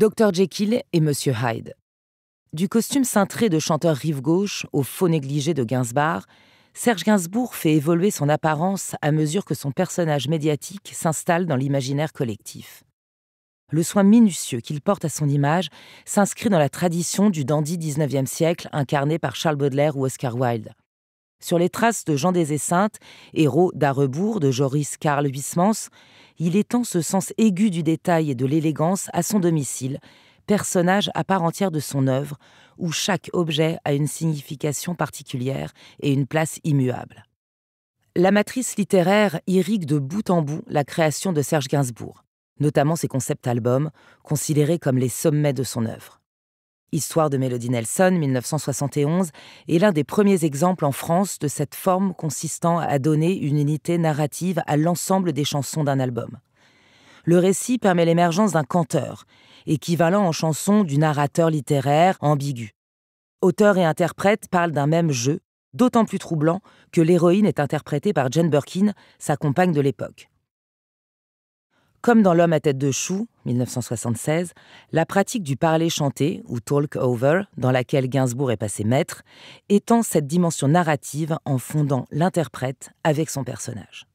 Dr Jekyll et Monsieur Hyde. Du costume cintré de chanteur rive gauche au faux négligé de Gainsbourg, Serge Gainsbourg fait évoluer son apparence à mesure que son personnage médiatique s'installe dans l'imaginaire collectif. Le soin minutieux qu'il porte à son image s'inscrit dans la tradition du dandy 19 siècle incarné par Charles Baudelaire ou Oscar Wilde. Sur les traces de Jean des Essintes, héros d'Arebourg de Joris Karl Huysmans, il étend ce sens aigu du détail et de l'élégance à son domicile, personnage à part entière de son œuvre, où chaque objet a une signification particulière et une place immuable. La matrice littéraire irrigue de bout en bout la création de Serge Gainsbourg, notamment ses concepts albums, considérés comme les sommets de son œuvre. Histoire de Melody Nelson, 1971, est l'un des premiers exemples en France de cette forme consistant à donner une unité narrative à l'ensemble des chansons d'un album. Le récit permet l'émergence d'un canteur, équivalent en chanson du narrateur littéraire ambigu. Auteur et interprète parlent d'un même jeu, d'autant plus troublant que l'héroïne est interprétée par Jane Birkin, sa compagne de l'époque. Comme dans L'homme à tête de chou, 1976, la pratique du parler chanté, ou talk over, dans laquelle Gainsbourg est passé maître, étend cette dimension narrative en fondant l'interprète avec son personnage.